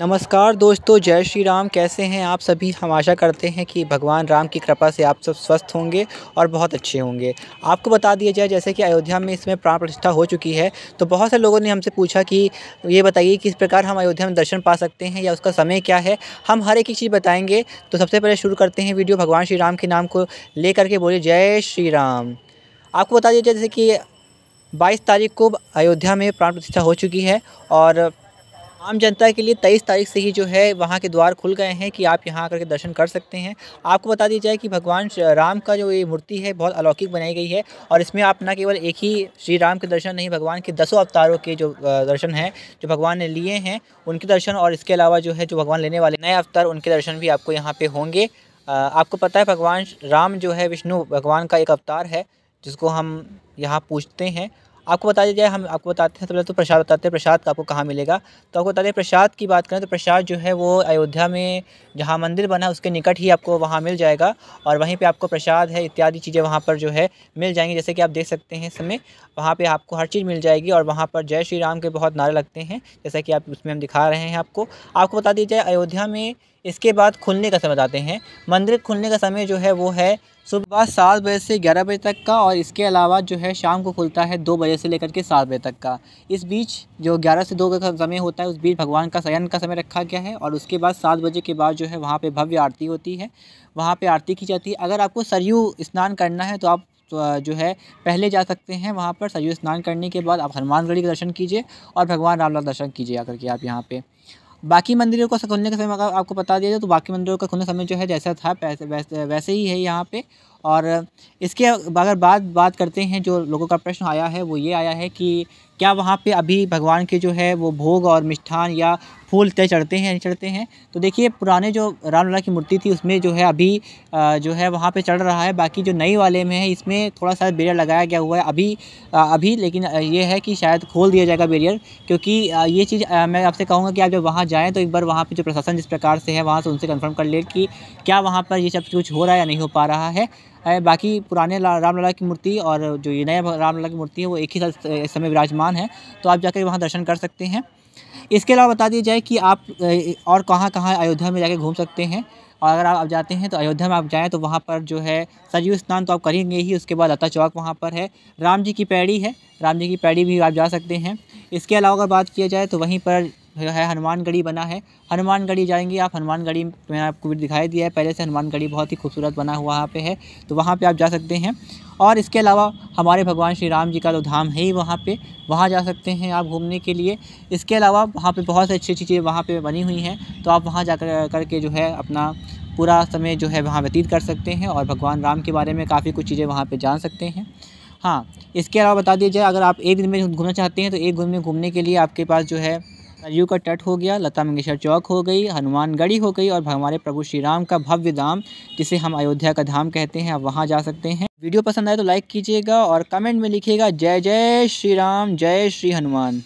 नमस्कार दोस्तों जय श्री राम कैसे हैं आप सभी हम आशा करते हैं कि भगवान राम की कृपा से आप सब स्वस्थ होंगे और बहुत अच्छे होंगे आपको बता दिया जाए जैसे कि अयोध्या में इसमें प्राण प्रतिष्ठा हो चुकी है तो बहुत से लोगों ने हमसे पूछा कि ये बताइए किस प्रकार हम अयोध्या में दर्शन पा सकते हैं या उसका समय क्या है हम हर एक ही चीज़ बताएँगे तो सबसे पहले शुरू करते हैं वीडियो भगवान श्री राम के नाम को ले करके बोले जय श्री राम आपको बता दिया जाए जैसे कि बाईस तारीख को अयोध्या में प्राण प्रतिष्ठा हो चुकी है और आम जनता के लिए तेईस तारीख से ही जो है वहाँ के द्वार खुल गए हैं कि आप यहाँ आकर के दर्शन कर सकते हैं आपको बता दिया जाए कि भगवान राम का जो ये मूर्ति है बहुत अलौकिक बनाई गई है और इसमें आप न केवल एक ही श्री राम के दर्शन नहीं भगवान के दसों अवतारों के जो दर्शन हैं जो भगवान ने लिए हैं उनके दर्शन और इसके अलावा जो है जो भगवान लेने वाले नए अवतार उनके दर्शन भी आपको यहाँ पर होंगे आपको पता है भगवान राम जो है विष्णु भगवान का एक अवतार है जिसको हम यहाँ पूछते हैं आपको बता दिया जाए हम आपको बताते हैं तो पहले तो प्रसाद बताते हैं प्रसाद का आपको कहाँ मिलेगा तो आपको बता दें प्रसाद की बात करें तो प्रसाद जो है वो अयोध्या में जहाँ मंदिर बना है उसके निकट ही आपको वहाँ मिल जाएगा और वहीं पर आपको प्रसाद है इत्यादि चीज़ें वहाँ पर जो है मिल जाएंगी जैसे कि आप देख सकते हैं इस समय वहाँ पर आपको हर चीज़ मिल जाएगी और वहाँ पर जय श्री राम के बहुत नारे लगते हैं जैसा कि आप उसमें हम दिखा रहे हैं आपको आपको बता दिया जाए अयोध्या में इसके बाद खुलने का समय बताते हैं मंदिर खुलने का समय जो है वो है सुबह सात बजे से ग्यारह बजे तक का और इसके अलावा जो है शाम को खुलता है दो बजे से लेकर के सात बजे तक का इस बीच जो ग्यारह से दो का समय होता है उस बीच भगवान का शयन का समय रखा गया है और उसके बाद सात बजे के बाद जो है वहाँ पर भव्य आरती होती है वहाँ पर आरती की जाती है अगर आपको सरयू स्नान करना है तो आप तो जो है पहले जा सकते हैं वहाँ पर सरयू स्नान करने के बाद आप हनुमानगढ़ी का दर्शन कीजिए और भगवान रामलाल दर्शन कीजिए आकर के आप यहाँ पर बाकी मंदिरों का खुलने का समय अगर आपको बता दिया जाए तो बाकी मंदिरों का खुलने समय जो है जैसा था वैसे वैसे ही है यहाँ पे और इसके अगर बात बात करते हैं जो लोगों का प्रश्न आया है वो ये आया है कि क्या वहाँ पे अभी भगवान के जो है वो भोग और मिष्ठान या फूल तय चढ़ते हैं नहीं चढ़ते हैं तो देखिए पुराने जो रामलला की मूर्ति थी उसमें जो है अभी जो है वहाँ पे चढ़ रहा है बाकी जो नई वाले में है इसमें थोड़ा सा बेरियर लगाया गया हुआ है अभी अभी लेकिन ये है कि शायद खोल दिया जाएगा बेरियर क्योंकि ये चीज़ मैं आपसे कहूँगा कि आप जब वहाँ जाएँ तो एक बार वहाँ पर जो प्रशासन जिस प्रकार से है वहाँ से उनसे कन्फर्म कर ले कि क्या वहाँ पर ये सब कुछ हो रहा है या नहीं हो पा रहा है बाकी पुराने रामलला की मूर्ति और जो ये नया रामलला की मूर्ति है वो एक ही इस समय विराजमान है तो आप जाकर वहाँ दर्शन कर सकते हैं इसके अलावा बता दिया जाए कि आप और कहाँ कहाँ अयोध्या में जाके घूम सकते हैं और अगर आप जाते हैं तो अयोध्या में आप जाएँ तो वहाँ पर जो है सरयू स्नान तो आप करेंगे ही उसके बाद अता चौक वहाँ पर है राम जी की पैड़ी है राम जी की पैड़ी भी आप जा सकते हैं इसके अलावा अगर बात किया जाए तो वहीं पर है हनुमानगढ़ी बना है हनुमानगढ़ी जाएंगे आप हनुमानगढ़ी मैंने आपको भी दिखाई दिया है पहले से हनुमानगढ़ी बहुत ही खूबसूरत बना हुआ वहाँ पे है तो वहाँ पे आप जा सकते हैं और इसके अलावा हमारे भगवान श्री राम जी का तो धाम है ही वहाँ पर वहाँ जा सकते हैं आप घूमने के लिए इसके अलावा वहाँ पर बहुत अच्छी अच्छी चीज़ें वहाँ पर बनी हुई हैं तो आप वहाँ जा कर करके जो है अपना पूरा समय जो है वहाँ व्यतीत कर सकते हैं और भगवान राम के बारे में काफ़ी कुछ चीज़ें वहाँ पर जान सकते हैं हाँ इसके अलावा बता दिया जाए अगर आप एक दिन में घूमना चाहते हैं तो एक दिन में घूमने के लिए आपके पास जो है सरयू का तट हो गया लता मंगेशकर चौक हो गई हनुमान गढ़ी हो गई और हमारे प्रभु श्री राम का भव्य धाम जिसे हम अयोध्या का धाम कहते हैं आप वहाँ जा सकते हैं वीडियो पसंद आए तो लाइक कीजिएगा और कमेंट में लिखिएगा जय जय श्री राम जय श्री हनुमान